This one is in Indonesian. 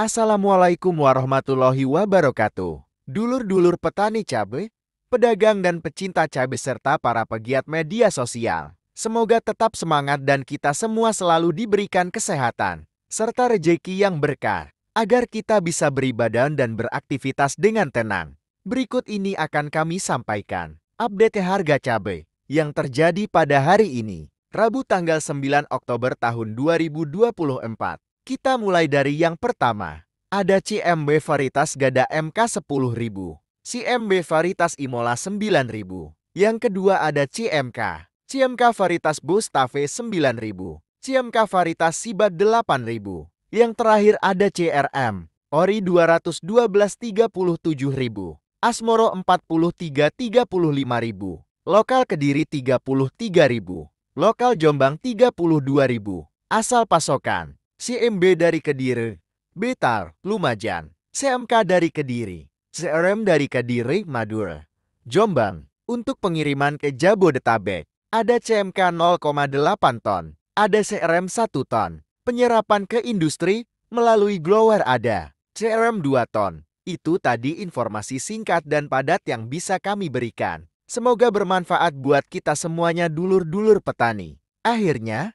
Assalamualaikum warahmatullahi wabarakatuh. Dulur-dulur petani cabai, pedagang dan pecinta cabai serta para pegiat media sosial. Semoga tetap semangat dan kita semua selalu diberikan kesehatan, serta rejeki yang berkah, agar kita bisa beribadah dan beraktivitas dengan tenang. Berikut ini akan kami sampaikan. Update harga cabai yang terjadi pada hari ini, Rabu tanggal 9 Oktober tahun 2024. Kita mulai dari yang pertama. Ada CMB varietas Gada MK 10.000, CMB varietas Imola 9.000. Yang kedua ada CMK, CMK varietas Bustave 9.000, CMK varietas Sibat 8.000. Yang terakhir ada CRM, Ori 212 37.000, Asmoro 43 35.000, Lokal Kediri 33.000, Lokal Jombang 32.000. Asal pasokan CMB dari Kediri, Betar, Lumajang, CMK dari Kediri, CRM dari Kediri, Madura, Jombang. Untuk pengiriman ke Jabodetabek, ada CMK 0,8 ton, ada CRM 1 ton. Penyerapan ke industri melalui blower ada, CRM 2 ton. Itu tadi informasi singkat dan padat yang bisa kami berikan. Semoga bermanfaat buat kita semuanya dulur-dulur petani. Akhirnya,